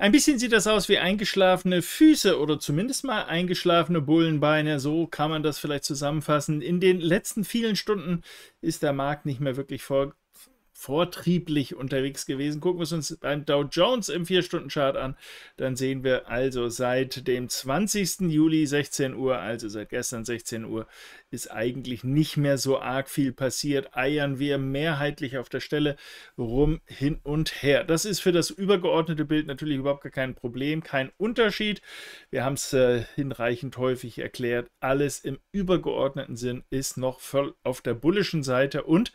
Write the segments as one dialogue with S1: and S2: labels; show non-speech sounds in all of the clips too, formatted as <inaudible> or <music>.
S1: Ein bisschen sieht das aus wie eingeschlafene Füße oder zumindest mal eingeschlafene Bullenbeine, so kann man das vielleicht zusammenfassen. In den letzten vielen Stunden ist der Markt nicht mehr wirklich vor, vortrieblich unterwegs gewesen. Gucken wir es uns beim Dow Jones im 4-Stunden-Chart an. Dann sehen wir also seit dem 20. Juli 16 Uhr, also seit gestern 16 Uhr, ist eigentlich nicht mehr so arg viel passiert, eiern wir mehrheitlich auf der Stelle rum hin und her. Das ist für das übergeordnete Bild natürlich überhaupt gar kein Problem, kein Unterschied. Wir haben es äh, hinreichend häufig erklärt, alles im übergeordneten Sinn ist noch voll auf der bullischen Seite und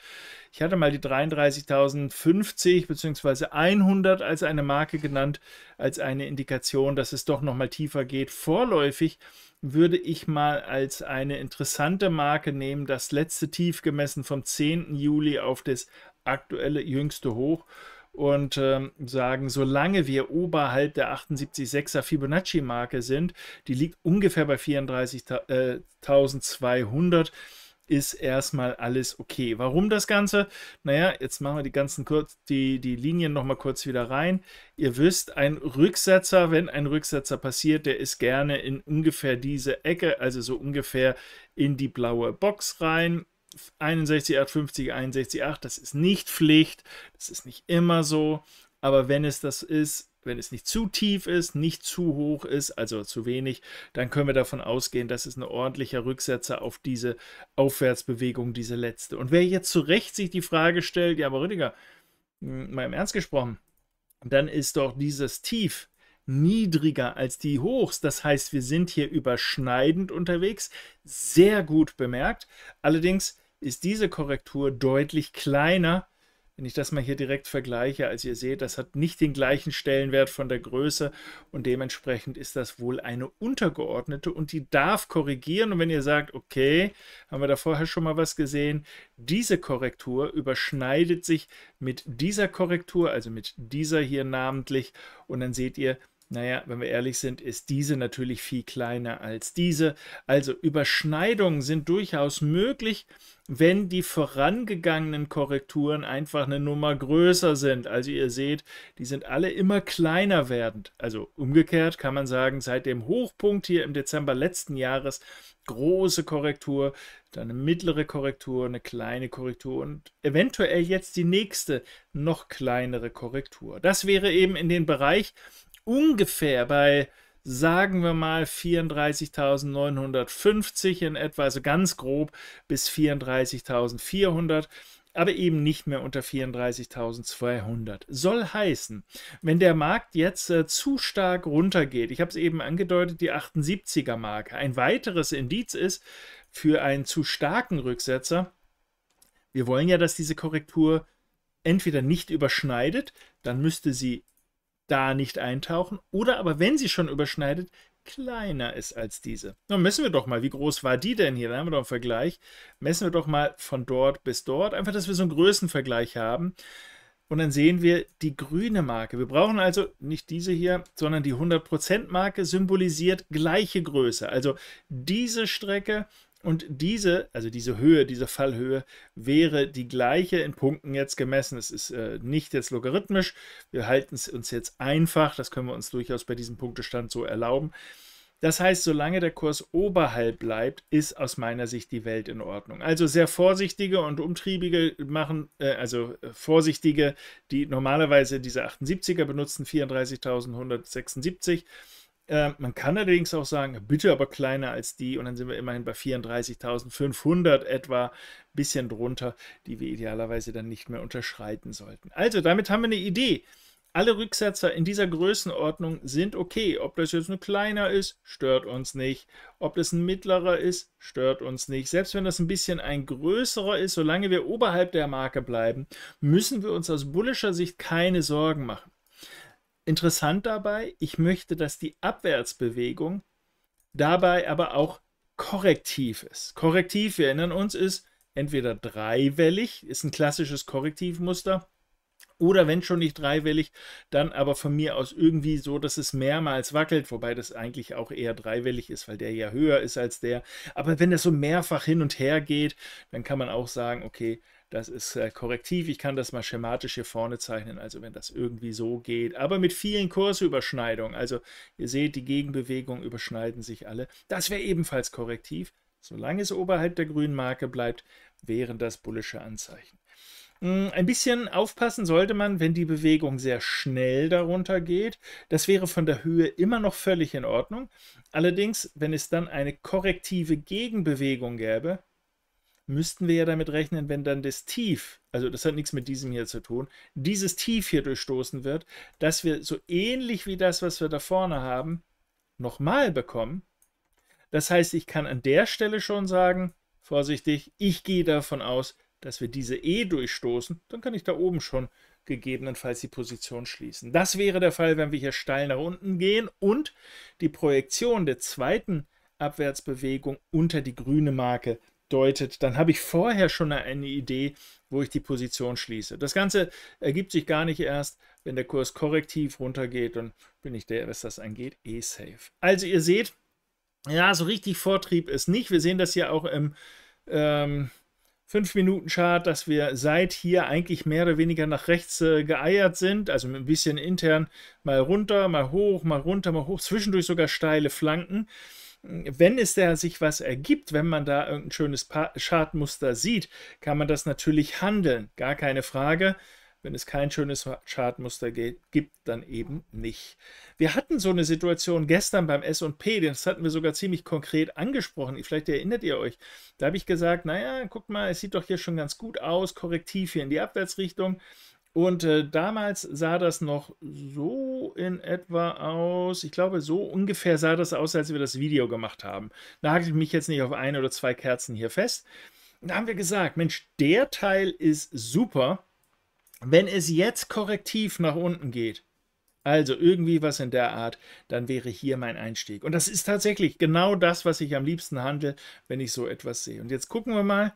S1: ich hatte mal die 33.050 bzw. 100 als eine Marke genannt, als eine Indikation, dass es doch nochmal tiefer geht. Vorläufig würde ich mal als eine interessante Marke nehmen, das letzte Tief gemessen vom 10. Juli auf das aktuelle jüngste Hoch und ähm, sagen, solange wir oberhalb der 78,6er Fibonacci-Marke sind, die liegt ungefähr bei 34.200, ist erstmal alles okay. Warum das Ganze? Naja, jetzt machen wir die ganzen kurz, die, die Linien nochmal kurz wieder rein. Ihr wisst, ein Rücksetzer, wenn ein Rücksetzer passiert, der ist gerne in ungefähr diese Ecke, also so ungefähr in die blaue Box rein. 61,850, 61,8, das ist nicht Pflicht, das ist nicht immer so, aber wenn es das ist, wenn es nicht zu tief ist, nicht zu hoch ist, also zu wenig, dann können wir davon ausgehen, dass es ein ordentlicher Rücksetzer auf diese Aufwärtsbewegung, diese letzte. Und wer jetzt zu Recht sich die Frage stellt, ja, aber Rüdiger, hm, mal im Ernst gesprochen, dann ist doch dieses Tief niedriger als die Hochs. Das heißt, wir sind hier überschneidend unterwegs. Sehr gut bemerkt. Allerdings ist diese Korrektur deutlich kleiner wenn ich das mal hier direkt vergleiche, als ihr seht, das hat nicht den gleichen Stellenwert von der Größe und dementsprechend ist das wohl eine untergeordnete und die darf korrigieren. Und wenn ihr sagt, okay, haben wir da vorher schon mal was gesehen, diese Korrektur überschneidet sich mit dieser Korrektur, also mit dieser hier namentlich und dann seht ihr, naja, wenn wir ehrlich sind, ist diese natürlich viel kleiner als diese. Also Überschneidungen sind durchaus möglich, wenn die vorangegangenen Korrekturen einfach eine Nummer größer sind. Also ihr seht, die sind alle immer kleiner werdend. Also umgekehrt kann man sagen, seit dem Hochpunkt hier im Dezember letzten Jahres große Korrektur, dann eine mittlere Korrektur, eine kleine Korrektur und eventuell jetzt die nächste noch kleinere Korrektur. Das wäre eben in den Bereich ungefähr bei, sagen wir mal, 34.950 in etwa, also ganz grob bis 34.400 aber eben nicht mehr unter 34.200. Soll heißen, wenn der Markt jetzt äh, zu stark runtergeht, ich habe es eben angedeutet, die 78er-Marke, ein weiteres Indiz ist für einen zu starken Rücksetzer, wir wollen ja, dass diese Korrektur entweder nicht überschneidet, dann müsste sie da nicht eintauchen oder aber wenn sie schon überschneidet, kleiner ist als diese. Dann messen wir doch mal, wie groß war die denn hier? Da haben wir doch einen Vergleich. Messen wir doch mal von dort bis dort, einfach, dass wir so einen Größenvergleich haben. Und dann sehen wir die grüne Marke. Wir brauchen also nicht diese hier, sondern die 100%-Marke symbolisiert gleiche Größe. Also diese Strecke und diese, also diese Höhe, diese Fallhöhe wäre die gleiche in Punkten jetzt gemessen. Es ist äh, nicht jetzt logarithmisch. Wir halten es uns jetzt einfach. Das können wir uns durchaus bei diesem Punktestand so erlauben. Das heißt, solange der Kurs oberhalb bleibt, ist aus meiner Sicht die Welt in Ordnung. Also sehr vorsichtige und umtriebige machen, äh, also äh, vorsichtige, die normalerweise diese 78er benutzen, 34.176 ähm, man kann allerdings auch sagen, bitte aber kleiner als die und dann sind wir immerhin bei 34.500 etwa, bisschen drunter, die wir idealerweise dann nicht mehr unterschreiten sollten. Also damit haben wir eine Idee. Alle Rücksetzer in dieser Größenordnung sind okay. Ob das jetzt ein kleiner ist, stört uns nicht. Ob das ein mittlerer ist, stört uns nicht. Selbst wenn das ein bisschen ein größerer ist, solange wir oberhalb der Marke bleiben, müssen wir uns aus bullischer Sicht keine Sorgen machen. Interessant dabei, ich möchte, dass die Abwärtsbewegung dabei aber auch korrektiv ist. Korrektiv, wir erinnern uns, ist entweder dreiwellig, ist ein klassisches Korrektivmuster, oder wenn schon nicht dreiwellig, dann aber von mir aus irgendwie so, dass es mehrmals wackelt, wobei das eigentlich auch eher dreiwellig ist, weil der ja höher ist als der. Aber wenn das so mehrfach hin und her geht, dann kann man auch sagen, okay, das ist äh, korrektiv. Ich kann das mal schematisch hier vorne zeichnen, also wenn das irgendwie so geht. Aber mit vielen Kursüberschneidungen. Also ihr seht, die Gegenbewegungen überschneiden sich alle. Das wäre ebenfalls korrektiv. Solange es oberhalb der grünen Marke bleibt, wären das bullische Anzeichen. Hm, ein bisschen aufpassen sollte man, wenn die Bewegung sehr schnell darunter geht. Das wäre von der Höhe immer noch völlig in Ordnung. Allerdings, wenn es dann eine korrektive Gegenbewegung gäbe, müssten wir ja damit rechnen, wenn dann das Tief, also das hat nichts mit diesem hier zu tun, dieses Tief hier durchstoßen wird, dass wir so ähnlich wie das, was wir da vorne haben, nochmal bekommen. Das heißt, ich kann an der Stelle schon sagen, vorsichtig, ich gehe davon aus, dass wir diese E durchstoßen, dann kann ich da oben schon gegebenenfalls die Position schließen. Das wäre der Fall, wenn wir hier steil nach unten gehen und die Projektion der zweiten Abwärtsbewegung unter die grüne Marke deutet, dann habe ich vorher schon eine Idee, wo ich die Position schließe. Das Ganze ergibt sich gar nicht erst, wenn der Kurs korrektiv runtergeht, und bin ich der, was das angeht, eh safe. Also ihr seht, ja, so richtig Vortrieb ist nicht. Wir sehen das ja auch im ähm, 5-Minuten-Chart, dass wir seit hier eigentlich mehr oder weniger nach rechts äh, geeiert sind, also ein bisschen intern mal runter, mal hoch, mal runter, mal hoch, zwischendurch sogar steile Flanken wenn es da sich was ergibt, wenn man da irgendein schönes Chartmuster sieht, kann man das natürlich handeln, gar keine Frage. Wenn es kein schönes Chartmuster gibt, dann eben nicht. Wir hatten so eine Situation gestern beim SP, das hatten wir sogar ziemlich konkret angesprochen. Vielleicht erinnert ihr euch. Da habe ich gesagt: Naja, guck mal, es sieht doch hier schon ganz gut aus. Korrektiv hier in die Abwärtsrichtung. Und äh, damals sah das noch so in etwa aus. Ich glaube, so ungefähr sah das aus, als wir das Video gemacht haben. Da hake ich mich jetzt nicht auf ein oder zwei Kerzen hier fest. Da haben wir gesagt, Mensch, der Teil ist super, wenn es jetzt korrektiv nach unten geht. Also irgendwie was in der Art, dann wäre hier mein Einstieg. Und das ist tatsächlich genau das, was ich am liebsten handle, wenn ich so etwas sehe. Und jetzt gucken wir mal,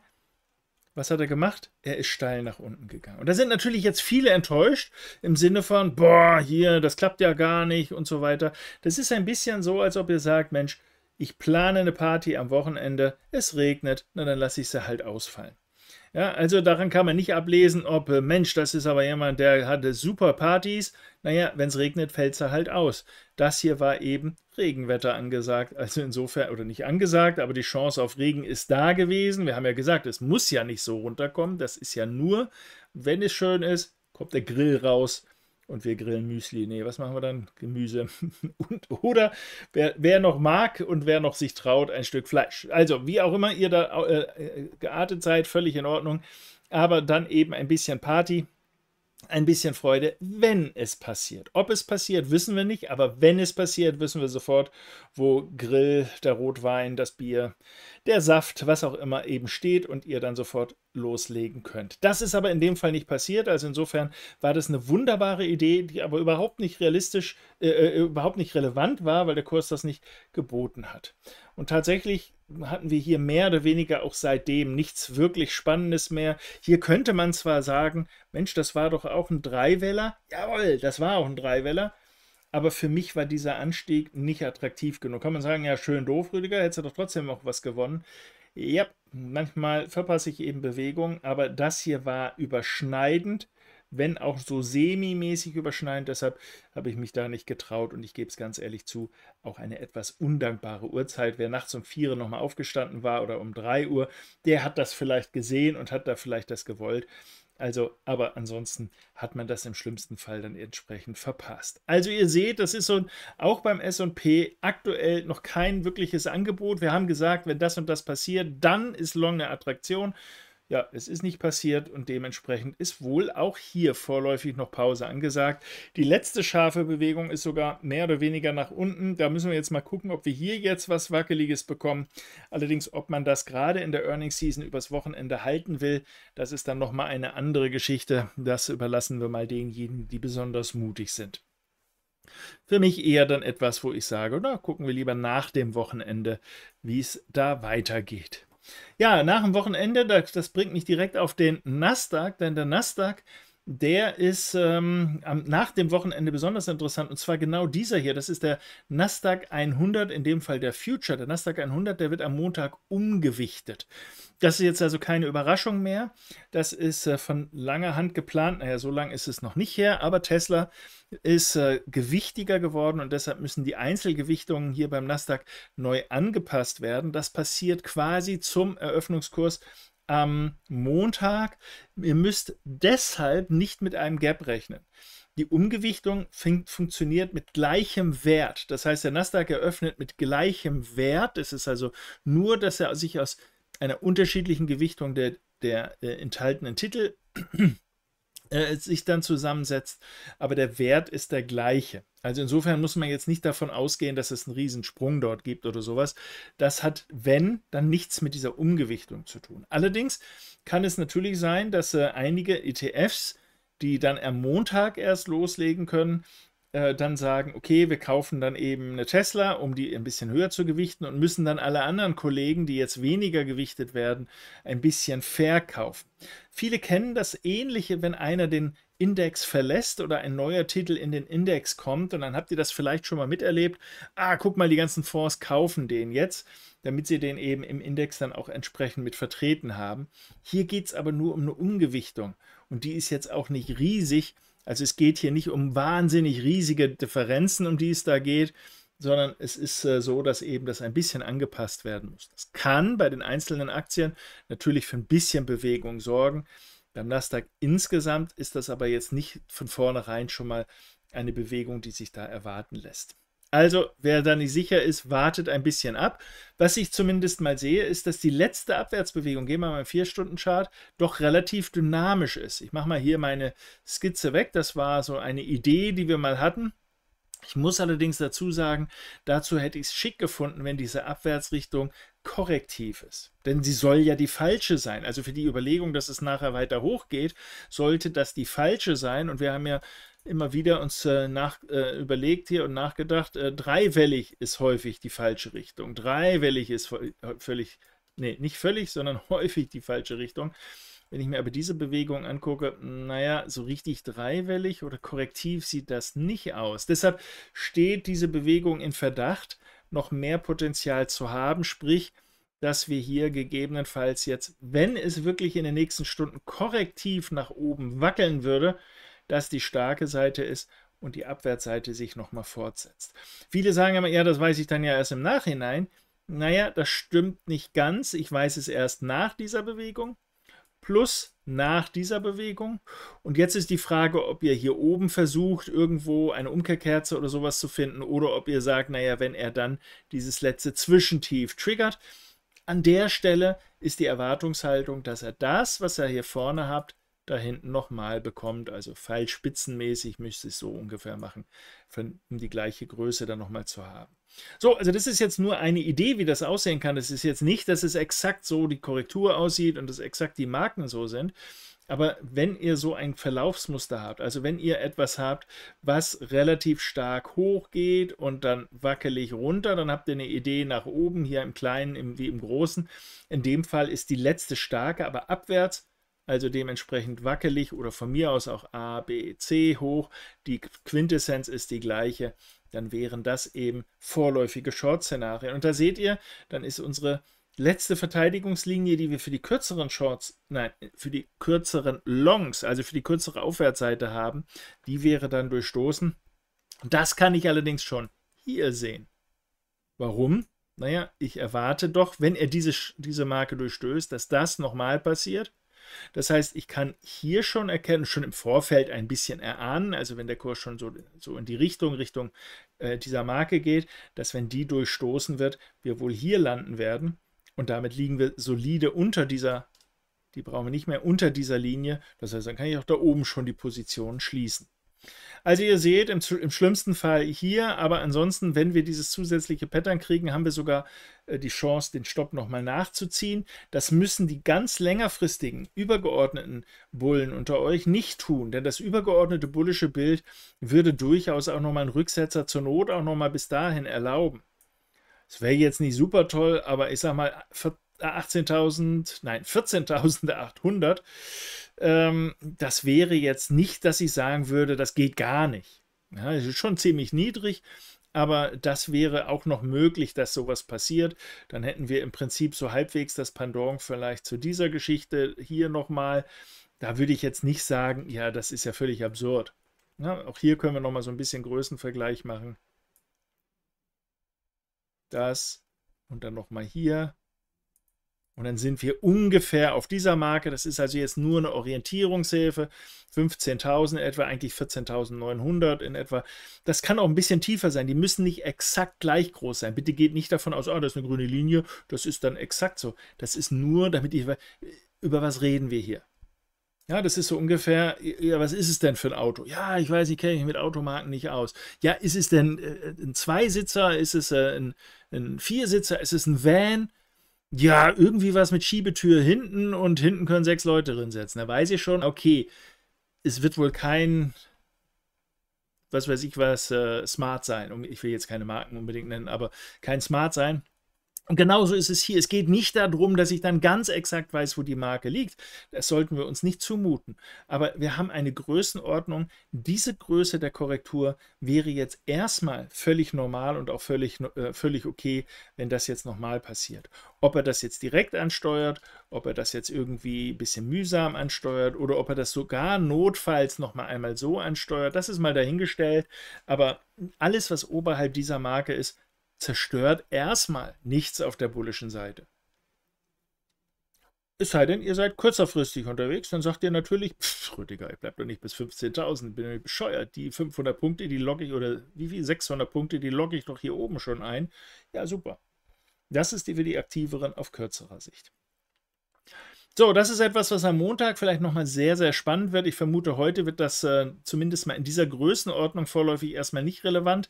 S1: was hat er gemacht? Er ist steil nach unten gegangen. Und da sind natürlich jetzt viele enttäuscht im Sinne von, boah, hier, das klappt ja gar nicht und so weiter. Das ist ein bisschen so, als ob ihr sagt, Mensch, ich plane eine Party am Wochenende, es regnet, na dann lasse ich sie halt ausfallen. Ja, also daran kann man nicht ablesen, ob äh, Mensch, das ist aber jemand, der hatte super Partys. Naja, wenn es regnet, fällt es halt aus. Das hier war eben Regenwetter angesagt. Also insofern, oder nicht angesagt, aber die Chance auf Regen ist da gewesen. Wir haben ja gesagt, es muss ja nicht so runterkommen. Das ist ja nur, wenn es schön ist, kommt der Grill raus und wir grillen Müsli. Nee, was machen wir dann? Gemüse. <laughs> und, oder wer, wer, noch mag und wer noch sich traut, ein Stück Fleisch. Also, wie auch immer ihr da äh, äh geartet seid, völlig in Ordnung. Aber dann eben ein bisschen Party ein bisschen Freude, wenn es passiert. Ob es passiert, wissen wir nicht, aber wenn es passiert, wissen wir sofort, wo Grill, der Rotwein, das Bier, der Saft, was auch immer eben steht und ihr dann sofort loslegen könnt. Das ist aber in dem Fall nicht passiert. Also insofern war das eine wunderbare Idee, die aber überhaupt nicht realistisch, äh, äh, überhaupt nicht relevant war, weil der Kurs das nicht geboten hat. Und tatsächlich hatten wir hier mehr oder weniger auch seitdem nichts wirklich Spannendes mehr. Hier könnte man zwar sagen, Mensch, das war doch auch ein Dreiweller. Jawohl, das war auch ein Dreiweller. Aber für mich war dieser Anstieg nicht attraktiv genug. Kann man sagen, ja, schön doof, Rüdiger, hättest du doch trotzdem auch was gewonnen. Ja, manchmal verpasse ich eben Bewegung, aber das hier war überschneidend, wenn auch so semi-mäßig überschneidend. Deshalb habe ich mich da nicht getraut und ich gebe es ganz ehrlich zu, auch eine etwas undankbare Uhrzeit. Wer nachts um 4 Uhr nochmal aufgestanden war oder um 3 Uhr, der hat das vielleicht gesehen und hat da vielleicht das gewollt. Also, aber ansonsten hat man das im schlimmsten Fall dann entsprechend verpasst. Also ihr seht, das ist so auch beim S&P aktuell noch kein wirkliches Angebot. Wir haben gesagt, wenn das und das passiert, dann ist Long eine Attraktion. Ja, es ist nicht passiert und dementsprechend ist wohl auch hier vorläufig noch Pause angesagt. Die letzte scharfe Bewegung ist sogar mehr oder weniger nach unten. Da müssen wir jetzt mal gucken, ob wir hier jetzt was Wackeliges bekommen. Allerdings, ob man das gerade in der Earnings Season übers Wochenende halten will, das ist dann nochmal eine andere Geschichte. Das überlassen wir mal denjenigen, die besonders mutig sind. Für mich eher dann etwas, wo ich sage, na, gucken wir lieber nach dem Wochenende, wie es da weitergeht. Ja, nach dem Wochenende, das, das bringt mich direkt auf den Nasdaq, denn der Nasdaq der ist ähm, am, nach dem Wochenende besonders interessant. Und zwar genau dieser hier. Das ist der Nasdaq 100, in dem Fall der Future. Der Nasdaq 100, der wird am Montag umgewichtet. Das ist jetzt also keine Überraschung mehr. Das ist äh, von langer Hand geplant. Naja, so lange ist es noch nicht her. Aber Tesla ist äh, gewichtiger geworden und deshalb müssen die Einzelgewichtungen hier beim Nasdaq neu angepasst werden. Das passiert quasi zum Eröffnungskurs am Montag. Ihr müsst deshalb nicht mit einem Gap rechnen. Die Umgewichtung funktioniert mit gleichem Wert. Das heißt, der Nasdaq eröffnet mit gleichem Wert. Es ist also nur, dass er sich aus einer unterschiedlichen Gewichtung der, der äh, enthaltenen Titel äh, sich dann zusammensetzt, aber der Wert ist der gleiche. Also insofern muss man jetzt nicht davon ausgehen, dass es einen Riesensprung dort gibt oder sowas. Das hat, wenn, dann nichts mit dieser Umgewichtung zu tun. Allerdings kann es natürlich sein, dass äh, einige ETFs, die dann am Montag erst loslegen können, äh, dann sagen, okay, wir kaufen dann eben eine Tesla, um die ein bisschen höher zu gewichten und müssen dann alle anderen Kollegen, die jetzt weniger gewichtet werden, ein bisschen verkaufen. Viele kennen das Ähnliche, wenn einer den Index verlässt oder ein neuer Titel in den Index kommt und dann habt ihr das vielleicht schon mal miterlebt. Ah, guck mal, die ganzen Fonds kaufen den jetzt, damit sie den eben im Index dann auch entsprechend mit vertreten haben. Hier geht es aber nur um eine Umgewichtung und die ist jetzt auch nicht riesig also es geht hier nicht um wahnsinnig riesige Differenzen, um die es da geht, sondern es ist äh, so, dass eben das ein bisschen angepasst werden muss. Das kann bei den einzelnen Aktien natürlich für ein bisschen Bewegung sorgen. Beim Nasdaq insgesamt ist das aber jetzt nicht von vornherein schon mal eine Bewegung, die sich da erwarten lässt. Also, wer da nicht sicher ist, wartet ein bisschen ab. Was ich zumindest mal sehe, ist, dass die letzte Abwärtsbewegung, gehen wir mal im 4-Stunden-Chart, doch relativ dynamisch ist. Ich mache mal hier meine Skizze weg. Das war so eine Idee, die wir mal hatten. Ich muss allerdings dazu sagen, dazu hätte ich es schick gefunden, wenn diese Abwärtsrichtung korrektiv ist. Denn sie soll ja die falsche sein. Also für die Überlegung, dass es nachher weiter hochgeht, sollte das die falsche sein. Und wir haben ja immer wieder uns äh, nach, äh, überlegt hier und nachgedacht, äh, dreiwellig ist häufig die falsche Richtung. Dreiwellig ist äh, völlig, nee, nicht völlig, sondern <laughs> häufig die falsche Richtung. Wenn ich mir aber diese Bewegung angucke, naja, so richtig dreiwellig oder korrektiv sieht das nicht aus. Deshalb steht diese Bewegung in Verdacht, noch mehr Potenzial zu haben, sprich, dass wir hier gegebenenfalls jetzt, wenn es wirklich in den nächsten Stunden korrektiv nach oben wackeln würde, dass die starke Seite ist und die Abwärtsseite sich nochmal fortsetzt. Viele sagen immer, ja, das weiß ich dann ja erst im Nachhinein. Naja, das stimmt nicht ganz. Ich weiß es erst nach dieser Bewegung plus nach dieser Bewegung. Und jetzt ist die Frage, ob ihr hier oben versucht, irgendwo eine Umkehrkerze oder sowas zu finden oder ob ihr sagt, naja, wenn er dann dieses letzte Zwischentief triggert. An der Stelle ist die Erwartungshaltung, dass er das, was er hier vorne habt, da hinten nochmal bekommt. Also spitzenmäßig müsste ich es so ungefähr machen, um die gleiche Größe dann nochmal zu haben. So, also das ist jetzt nur eine Idee, wie das aussehen kann. Es ist jetzt nicht, dass es exakt so die Korrektur aussieht und dass exakt die Marken so sind. Aber wenn ihr so ein Verlaufsmuster habt, also wenn ihr etwas habt, was relativ stark hochgeht und dann wackelig runter, dann habt ihr eine Idee nach oben, hier im Kleinen im, wie im Großen. In dem Fall ist die letzte starke, aber abwärts, also dementsprechend wackelig oder von mir aus auch A, B, C hoch. Die Quintessenz ist die gleiche dann wären das eben vorläufige Short-Szenarien. Und da seht ihr, dann ist unsere letzte Verteidigungslinie, die wir für die kürzeren Shorts, nein, für die kürzeren Longs, also für die kürzere Aufwärtsseite haben, die wäre dann durchstoßen. Das kann ich allerdings schon hier sehen. Warum? Naja, ich erwarte doch, wenn er diese, diese Marke durchstößt, dass das nochmal passiert das heißt, ich kann hier schon erkennen, schon im Vorfeld ein bisschen erahnen, also wenn der Kurs schon so, so in die Richtung, Richtung äh, dieser Marke geht, dass wenn die durchstoßen wird, wir wohl hier landen werden. Und damit liegen wir solide unter dieser, die brauchen wir nicht mehr, unter dieser Linie. Das heißt, dann kann ich auch da oben schon die Position schließen. Also ihr seht, im, im, schlimmsten Fall hier, aber ansonsten, wenn wir dieses zusätzliche Pattern kriegen, haben wir sogar äh, die Chance, den Stopp nochmal nachzuziehen. Das müssen die ganz längerfristigen, übergeordneten Bullen unter euch nicht tun, denn das übergeordnete bullische Bild würde durchaus auch nochmal einen Rücksetzer zur Not auch nochmal bis dahin erlauben. Es wäre jetzt nicht super toll, aber ich sag mal, 18.000, nein, 14.800. Ähm, das wäre jetzt nicht, dass ich sagen würde, das geht gar nicht. Ja, das ist schon ziemlich niedrig, aber das wäre auch noch möglich, dass sowas passiert. Dann hätten wir im Prinzip so halbwegs das Pendant vielleicht zu dieser Geschichte hier nochmal. Da würde ich jetzt nicht sagen, ja, das ist ja völlig absurd. Ja, auch hier können wir nochmal so ein bisschen Größenvergleich machen. Das und dann nochmal hier. Und dann sind wir ungefähr auf dieser Marke. Das ist also jetzt nur eine Orientierungshilfe. 15.000 etwa, eigentlich 14.900 in etwa. Das kann auch ein bisschen tiefer sein. Die müssen nicht exakt gleich groß sein. Bitte geht nicht davon aus, oh, das ist eine grüne Linie, das ist dann exakt so. Das ist nur, damit ich über was reden wir hier. Ja, das ist so ungefähr, ja, was ist es denn für ein Auto? Ja, ich weiß, ich kenne mich mit Automarken nicht aus. Ja, ist es denn äh, ein Zweisitzer? Ist es äh, ein, ein Viersitzer? Ist es ein Van? ja, irgendwie was mit Schiebetür hinten und hinten können sechs Leute drin sitzen. Da weiß ich schon, okay, es wird wohl kein, was weiß ich was, äh, Smart sein. Ich will jetzt keine Marken unbedingt nennen, aber kein Smart sein. Und genauso ist es hier. Es geht nicht darum, dass ich dann ganz exakt weiß, wo die Marke liegt. Das sollten wir uns nicht zumuten. Aber wir haben eine Größenordnung. Diese Größe der Korrektur wäre jetzt erstmal völlig normal und auch völlig, äh, völlig okay, wenn das jetzt nochmal passiert. Ob er das jetzt direkt ansteuert, ob er das jetzt irgendwie ein bisschen mühsam ansteuert oder ob er das sogar notfalls nochmal einmal so ansteuert, das ist mal dahingestellt. Aber alles, was oberhalb dieser Marke ist, zerstört erstmal nichts auf der bullischen Seite. Es sei denn, ihr seid kürzerfristig unterwegs, dann sagt ihr natürlich, pff, Rüdiger, ich bleib doch nicht bis 15.000, bin ich bescheuert. Die 500 Punkte, die logge ich, oder wie viel, 600 Punkte, die logge ich doch hier oben schon ein. Ja, super. Das ist die für die Aktiveren auf kürzerer Sicht. So, das ist etwas, was am Montag vielleicht nochmal sehr, sehr spannend wird. Ich vermute, heute wird das äh, zumindest mal in dieser Größenordnung vorläufig erstmal nicht relevant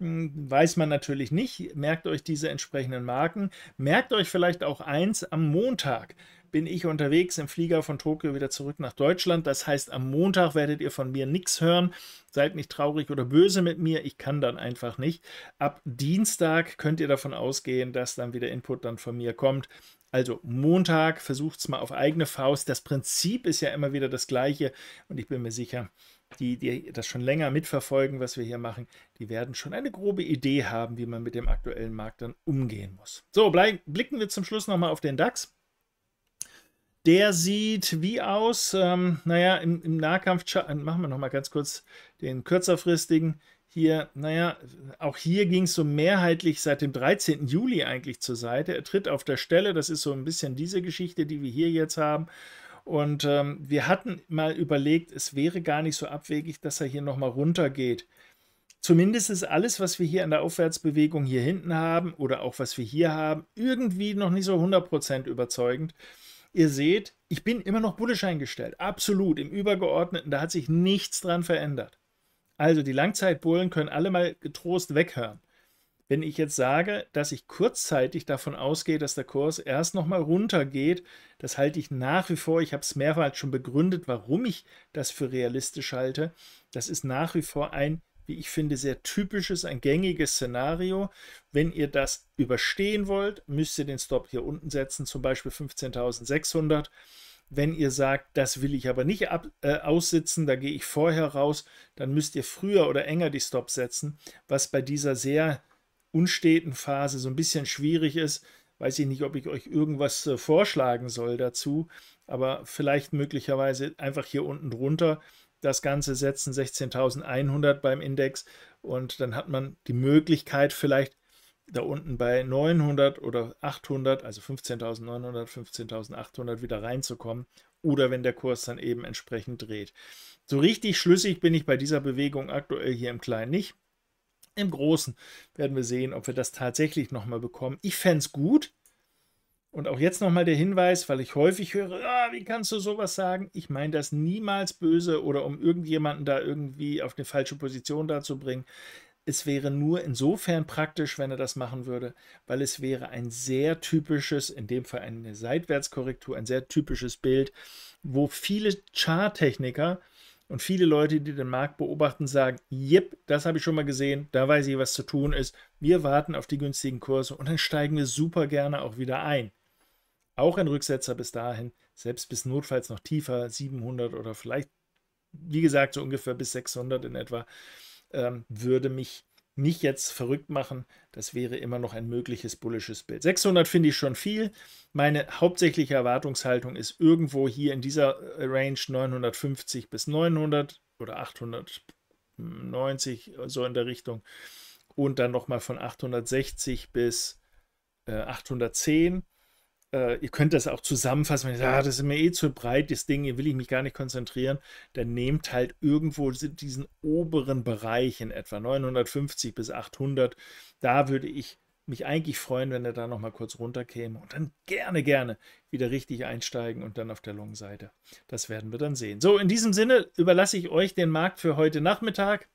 S1: weiß man natürlich nicht. Merkt euch diese entsprechenden Marken. Merkt euch vielleicht auch eins, am Montag bin ich unterwegs im Flieger von Tokio wieder zurück nach Deutschland. Das heißt, am Montag werdet ihr von mir nichts hören. Seid nicht traurig oder böse mit mir. Ich kann dann einfach nicht. Ab Dienstag könnt ihr davon ausgehen, dass dann wieder Input dann von mir kommt. Also Montag versucht es mal auf eigene Faust. Das Prinzip ist ja immer wieder das gleiche und ich bin mir sicher, die, die das schon länger mitverfolgen, was wir hier machen, die werden schon eine grobe Idee haben, wie man mit dem aktuellen Markt dann umgehen muss. So, bleib, blicken wir zum Schluss nochmal auf den DAX. Der sieht wie aus? Ähm, naja, im, im Nahkampf, äh, machen wir nochmal ganz kurz den kürzerfristigen. Hier, naja, auch hier ging es so mehrheitlich seit dem 13. Juli eigentlich zur Seite. Er tritt auf der Stelle, das ist so ein bisschen diese Geschichte, die wir hier jetzt haben. Und ähm, wir hatten mal überlegt, es wäre gar nicht so abwegig, dass er hier nochmal runtergeht. Zumindest ist alles, was wir hier an der Aufwärtsbewegung hier hinten haben oder auch was wir hier haben, irgendwie noch nicht so 100% überzeugend. Ihr seht, ich bin immer noch bullisch eingestellt. Absolut. Im Übergeordneten, da hat sich nichts dran verändert. Also die Langzeitbullen können alle mal getrost weghören. Wenn ich jetzt sage, dass ich kurzzeitig davon ausgehe, dass der Kurs erst nochmal runtergeht, das halte ich nach wie vor, ich habe es mehrfach schon begründet, warum ich das für realistisch halte. Das ist nach wie vor ein, wie ich finde, sehr typisches, ein gängiges Szenario. Wenn ihr das überstehen wollt, müsst ihr den Stop hier unten setzen, zum Beispiel 15.600. Wenn ihr sagt, das will ich aber nicht ab, äh, aussitzen, da gehe ich vorher raus, dann müsst ihr früher oder enger die Stops setzen, was bei dieser sehr unsteten Phase so ein bisschen schwierig ist. Weiß ich nicht, ob ich euch irgendwas äh, vorschlagen soll dazu, aber vielleicht möglicherweise einfach hier unten drunter das Ganze setzen, 16.100 beim Index und dann hat man die Möglichkeit vielleicht da unten bei 900 oder 800, also 15.900, 15.800 wieder reinzukommen oder wenn der Kurs dann eben entsprechend dreht. So richtig schlüssig bin ich bei dieser Bewegung aktuell hier im Kleinen nicht. Im Großen werden wir sehen, ob wir das tatsächlich nochmal bekommen. Ich fände es gut. Und auch jetzt nochmal der Hinweis, weil ich häufig höre, ah, wie kannst du sowas sagen? Ich meine das niemals böse oder um irgendjemanden da irgendwie auf eine falsche Position dazu bringen. Es wäre nur insofern praktisch, wenn er das machen würde, weil es wäre ein sehr typisches, in dem Fall eine Seitwärtskorrektur, ein sehr typisches Bild, wo viele Charttechniker und viele Leute, die den Markt beobachten, sagen, jep, das habe ich schon mal gesehen, da weiß ich, was zu tun ist. Wir warten auf die günstigen Kurse und dann steigen wir super gerne auch wieder ein. Auch ein Rücksetzer bis dahin, selbst bis notfalls noch tiefer, 700 oder vielleicht, wie gesagt, so ungefähr bis 600 in etwa, ähm, würde mich nicht jetzt verrückt machen. Das wäre immer noch ein mögliches bullisches Bild. 600 finde ich schon viel. Meine hauptsächliche Erwartungshaltung ist irgendwo hier in dieser äh, Range 950 bis 900 oder 890 hm, so in der Richtung. Und dann nochmal von 860 bis äh, 810 äh, ihr könnt das auch zusammenfassen, wenn ihr sagt, ah, das ist mir eh zu breit, das Ding, hier will ich mich gar nicht konzentrieren, dann nehmt halt irgendwo diesen oberen Bereich in etwa 950 bis 800. Da würde ich mich eigentlich freuen, wenn er da nochmal kurz runterkäme und dann gerne, gerne wieder richtig einsteigen und dann auf der Long-Seite. Das werden wir dann sehen. So, in diesem Sinne überlasse ich euch den Markt für heute Nachmittag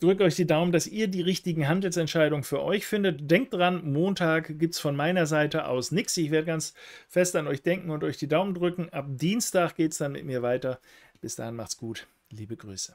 S1: drückt euch die Daumen, dass ihr die richtigen Handelsentscheidungen für euch findet. Denkt dran, Montag gibt es von meiner Seite aus nichts. Ich werde ganz fest an euch denken und euch die Daumen drücken. Ab Dienstag geht es dann mit mir weiter. Bis dahin macht's gut. Liebe Grüße.